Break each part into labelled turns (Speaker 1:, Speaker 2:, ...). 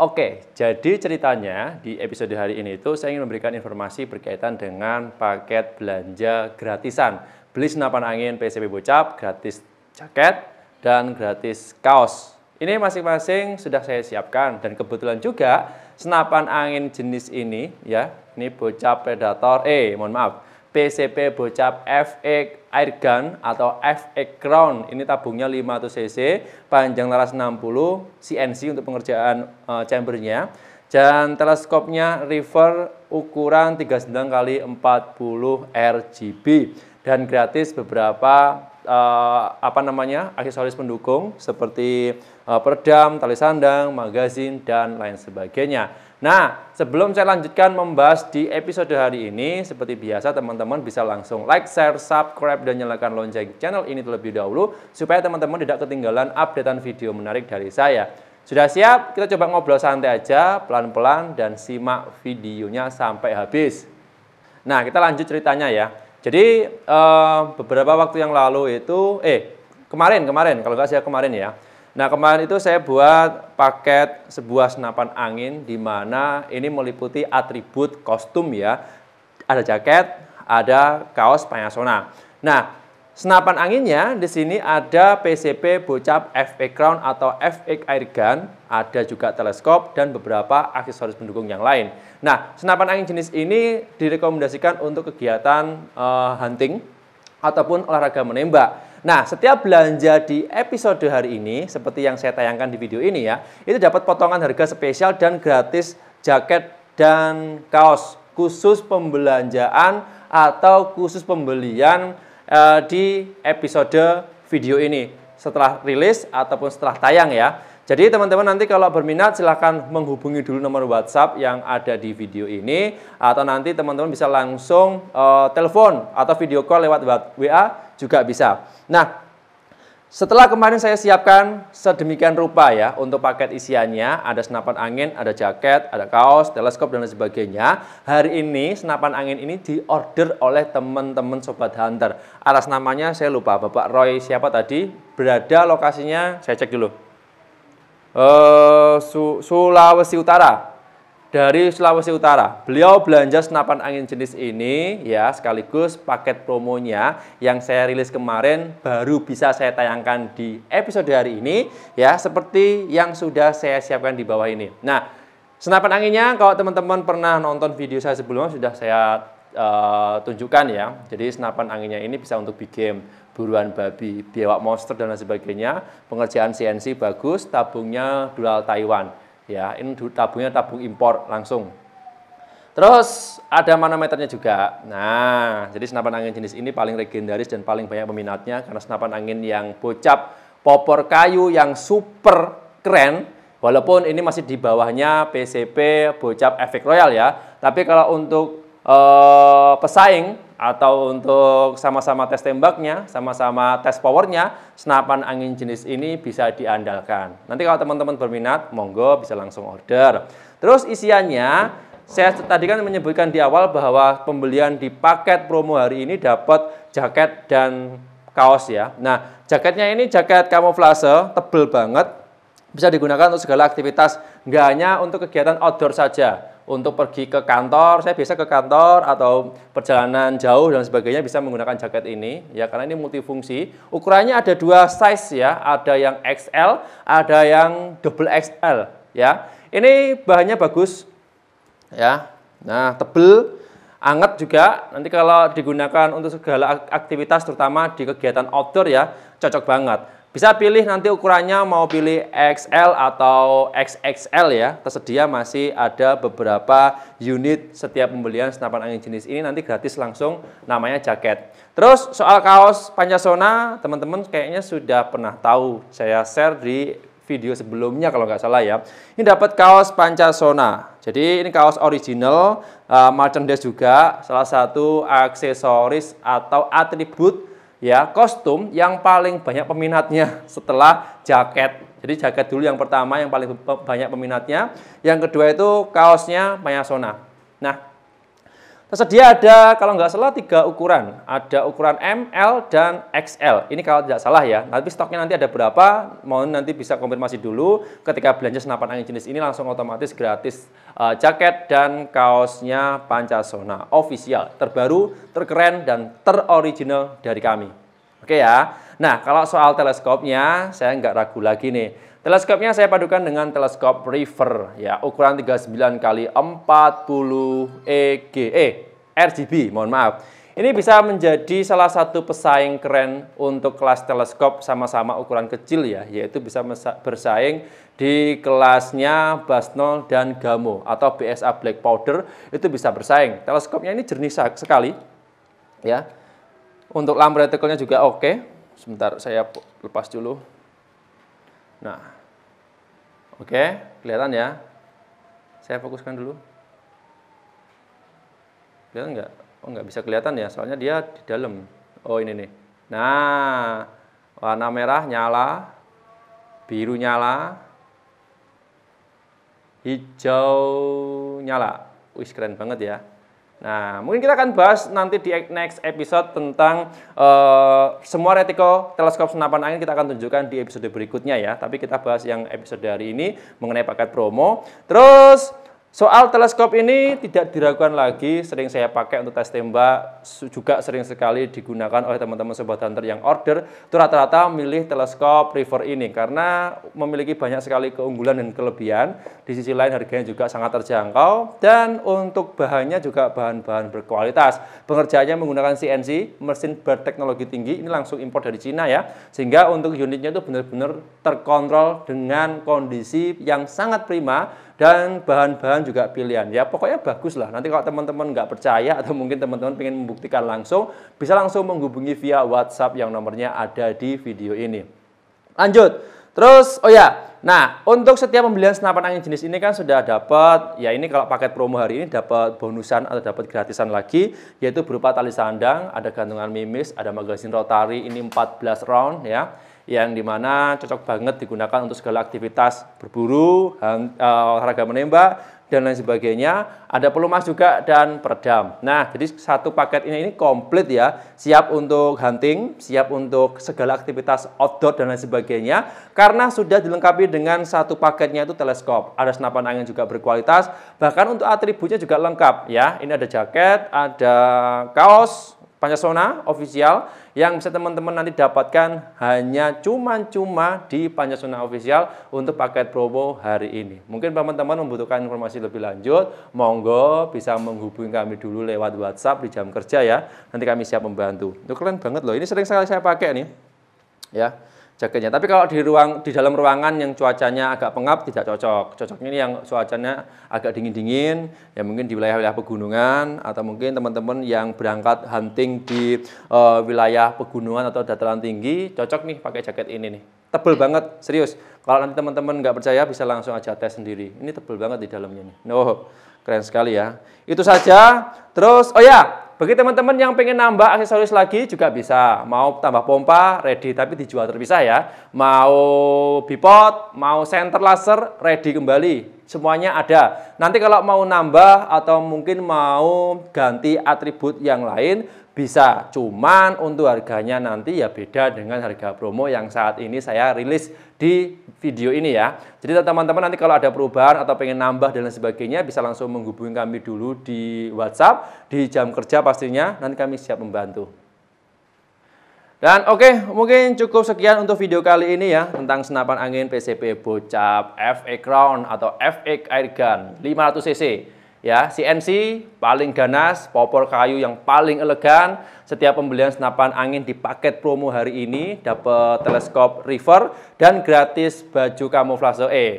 Speaker 1: Oke, jadi ceritanya di episode hari ini itu saya ingin memberikan informasi berkaitan dengan paket belanja gratisan. Beli senapan angin PCB Bocap, gratis jaket, dan gratis kaos. Ini masing-masing sudah saya siapkan dan kebetulan juga senapan angin jenis ini ya, ini Bocap Predator, eh mohon maaf, PCP bocap FX Airgun atau FE Crown. Ini tabungnya 500 cc, panjang laras 60, CNC untuk pengerjaan e, chambernya. Dan teleskopnya river ukuran 39 kali 40 RGB dan gratis beberapa e, apa namanya aksesoris pendukung seperti e, peredam, tali sandang, magazin dan lain sebagainya. Nah, sebelum saya lanjutkan membahas di episode hari ini, seperti biasa teman-teman bisa langsung like, share, subscribe, dan nyalakan lonceng channel ini terlebih dahulu supaya teman-teman tidak ketinggalan updatean video menarik dari saya. Sudah siap? Kita coba ngobrol santai aja, pelan-pelan, dan simak videonya sampai habis. Nah, kita lanjut ceritanya ya. Jadi, eh, beberapa waktu yang lalu itu, eh, kemarin, kemarin, kalau nggak saya kemarin ya, Nah kemarin itu saya buat paket sebuah senapan angin di mana ini meliputi atribut kostum ya. Ada jaket, ada kaos Panasonic. Nah senapan anginnya di sini ada PCP bocap FA crown atau FA air gun, ada juga teleskop dan beberapa aksesoris pendukung yang lain. Nah senapan angin jenis ini direkomendasikan untuk kegiatan uh, hunting ataupun olahraga menembak Nah, setiap belanja di episode hari ini, seperti yang saya tayangkan di video ini ya, itu dapat potongan harga spesial dan gratis jaket dan kaos khusus pembelanjaan atau khusus pembelian uh, di episode video ini setelah rilis ataupun setelah tayang ya. Jadi teman-teman nanti kalau berminat silahkan menghubungi dulu nomor WhatsApp yang ada di video ini atau nanti teman-teman bisa langsung uh, telepon atau video call lewat WA juga bisa. Nah, setelah kemarin saya siapkan sedemikian rupa ya untuk paket isiannya, ada senapan angin, ada jaket, ada kaos, teleskop dan lain sebagainya. Hari ini senapan angin ini diorder oleh teman-teman sobat hunter. Atas namanya saya lupa, Bapak Roy siapa tadi? Berada lokasinya saya cek dulu. Eh, Sulawesi Utara. Dari Sulawesi Utara, beliau belanja senapan angin jenis ini ya sekaligus paket promonya yang saya rilis kemarin baru bisa saya tayangkan di episode hari ini ya seperti yang sudah saya siapkan di bawah ini. Nah, senapan anginnya kalau teman-teman pernah nonton video saya sebelumnya sudah saya uh, tunjukkan ya. Jadi senapan anginnya ini bisa untuk big game, buruan babi, biawak monster dan lain sebagainya. Pengerjaan CNC bagus, tabungnya dual Taiwan. Ya, ini tabungnya tabung impor langsung. Terus ada manometernya juga. Nah, jadi senapan angin jenis ini paling legendaris dan paling banyak peminatnya karena senapan angin yang bocap popor kayu yang super keren walaupun ini masih di bawahnya PCP bocap efek royal ya. Tapi kalau untuk Eh, pesaing atau untuk sama-sama tes tembaknya, sama-sama tes powernya, senapan angin jenis ini bisa diandalkan. Nanti kalau teman-teman berminat, monggo bisa langsung order. Terus isiannya, saya tadi kan menyebutkan di awal bahwa pembelian di paket promo hari ini dapat jaket dan kaos ya. Nah, jaketnya ini jaket kamuflase, tebel banget, bisa digunakan untuk segala aktivitas, enggak hanya untuk kegiatan outdoor saja untuk pergi ke kantor, saya biasa ke kantor atau perjalanan jauh dan sebagainya bisa menggunakan jaket ini ya karena ini multifungsi. Ukurannya ada dua size ya, ada yang XL, ada yang double XL ya. Ini bahannya bagus ya. Nah, tebel, anget juga. Nanti kalau digunakan untuk segala aktivitas terutama di kegiatan outdoor ya, cocok banget. Bisa pilih nanti ukurannya mau pilih XL atau XXL ya. Tersedia masih ada beberapa unit setiap pembelian senapan angin jenis ini nanti gratis langsung namanya jaket. Terus soal kaos Pancasona, teman-teman kayaknya sudah pernah tahu. Saya share di video sebelumnya kalau nggak salah ya. Ini dapat kaos Pancasona. Jadi ini kaos original, uh, merchandise juga, salah satu aksesoris atau atribut ya kostum yang paling banyak peminatnya setelah jaket. Jadi jaket dulu yang pertama yang paling banyak peminatnya. Yang kedua itu kaosnya Mayasona. Nah, Tersedia ada kalau nggak salah tiga ukuran, ada ukuran M, L, dan XL. Ini kalau tidak salah ya, Nanti stoknya nanti ada berapa, mohon nanti bisa konfirmasi dulu. Ketika belanja senapan angin jenis ini langsung otomatis gratis uh, jaket dan kaosnya Pancasona official, terbaru, terkeren, dan teroriginal dari kami. Oke ya. Nah, kalau soal teleskopnya, saya nggak ragu lagi nih. Teleskopnya saya padukan dengan teleskop River ya, ukuran 39 kali 40 EG, eh, RGB, mohon maaf. Ini bisa menjadi salah satu pesaing keren untuk kelas teleskop sama-sama ukuran kecil ya, yaitu bisa bersaing di kelasnya Basnol dan Gamo atau BSA Black Powder itu bisa bersaing. Teleskopnya ini jernih sekali ya. Untuk lamp retikulnya juga oke. Okay. Sebentar saya lepas dulu. Nah, oke, kelihatan ya. Saya fokuskan dulu. Kelihatan nggak? Oh, nggak bisa kelihatan ya, soalnya dia di dalam. Oh, ini nih. Nah, warna merah nyala, biru nyala, hijau nyala. Wih, keren banget ya. Nah, mungkin kita akan bahas nanti di next episode tentang uh, semua retiko teleskop senapan angin kita akan tunjukkan di episode berikutnya ya. Tapi kita bahas yang episode hari ini mengenai paket promo. Terus Soal teleskop ini tidak diragukan lagi, sering saya pakai untuk tes tembak, juga sering sekali digunakan oleh teman-teman Sobat Hunter yang order, itu rata-rata milih teleskop River ini, karena memiliki banyak sekali keunggulan dan kelebihan, di sisi lain harganya juga sangat terjangkau, dan untuk bahannya juga bahan-bahan berkualitas. Pengerjaannya menggunakan CNC, mesin berteknologi tinggi, ini langsung impor dari Cina ya, sehingga untuk unitnya itu benar-benar terkontrol dengan kondisi yang sangat prima, dan bahan-bahan juga pilihan. Ya pokoknya bagus lah. Nanti kalau teman-teman nggak percaya atau mungkin teman-teman ingin membuktikan langsung, bisa langsung menghubungi via WhatsApp yang nomornya ada di video ini. Lanjut. Terus, oh ya, nah untuk setiap pembelian senapan angin jenis ini kan sudah dapat, ya ini kalau paket promo hari ini dapat bonusan atau dapat gratisan lagi, yaitu berupa tali sandang, ada gantungan mimis, ada magazin rotari, ini 14 round ya yang dimana cocok banget digunakan untuk segala aktivitas berburu, hang, eh, olahraga menembak, dan lain sebagainya. Ada pelumas juga dan peredam. Nah, jadi satu paket ini, ini komplit ya. Siap untuk hunting, siap untuk segala aktivitas outdoor dan lain sebagainya. Karena sudah dilengkapi dengan satu paketnya itu teleskop. Ada senapan angin juga berkualitas. Bahkan untuk atributnya juga lengkap ya. Ini ada jaket, ada kaos, Pancasona official yang bisa teman-teman nanti dapatkan hanya cuma-cuma di Pancasona official untuk paket promo hari ini. Mungkin teman-teman membutuhkan informasi lebih lanjut, monggo bisa menghubungi kami dulu lewat WhatsApp di jam kerja ya. Nanti kami siap membantu. Itu keren banget loh. Ini sering sekali saya pakai nih. Ya jaketnya. Tapi kalau di ruang di dalam ruangan yang cuacanya agak pengap tidak cocok. Cocoknya ini yang cuacanya agak dingin-dingin, ya mungkin di wilayah-wilayah pegunungan atau mungkin teman-teman yang berangkat hunting di uh, wilayah pegunungan atau dataran tinggi, cocok nih pakai jaket ini nih. Tebel banget, serius. Kalau nanti teman-teman nggak percaya bisa langsung aja tes sendiri. Ini tebel banget di dalamnya nih. Oh, keren sekali ya. Itu saja. Terus oh ya, bagi teman-teman yang pengen nambah aksesoris lagi juga bisa. Mau tambah pompa, ready, tapi dijual terpisah ya. Mau bipod, mau center laser, ready kembali. Semuanya ada. Nanti kalau mau nambah atau mungkin mau ganti atribut yang lain, bisa cuman untuk harganya nanti ya beda dengan harga promo yang saat ini saya rilis di video ini ya jadi teman-teman nanti kalau ada perubahan atau pengen nambah dan lain sebagainya bisa langsung menghubungi kami dulu di WhatsApp di jam kerja pastinya nanti kami siap membantu dan oke, okay, mungkin cukup sekian untuk video kali ini ya tentang senapan angin PCP Bocap FA Crown atau FA Airgun 500cc. Ya, CNC paling ganas, popor kayu yang paling elegan. Setiap pembelian senapan angin di paket promo hari ini dapat teleskop River dan gratis baju kamuflase e, eh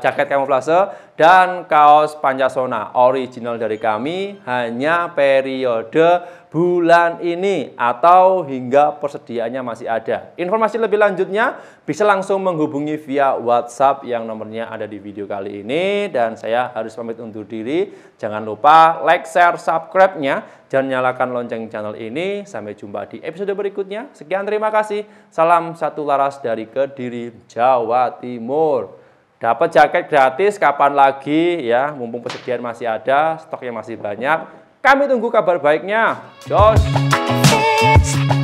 Speaker 1: jaket kamuflase dan kaos Pancasona original dari kami hanya periode bulan ini atau hingga persediaannya masih ada. Informasi lebih lanjutnya bisa langsung menghubungi via WhatsApp yang nomornya ada di video kali ini dan saya harus pamit untuk diri. Jangan lupa like, share, subscribe-nya Jangan nyalakan lonceng channel ini. Sampai jumpa di episode berikutnya. Sekian terima kasih. Salam satu laras dari Kediri, Jawa Timur. Dapat jaket gratis kapan lagi ya? Mumpung persediaan masih ada, stoknya masih banyak. Kami tunggu kabar baiknya. Joss!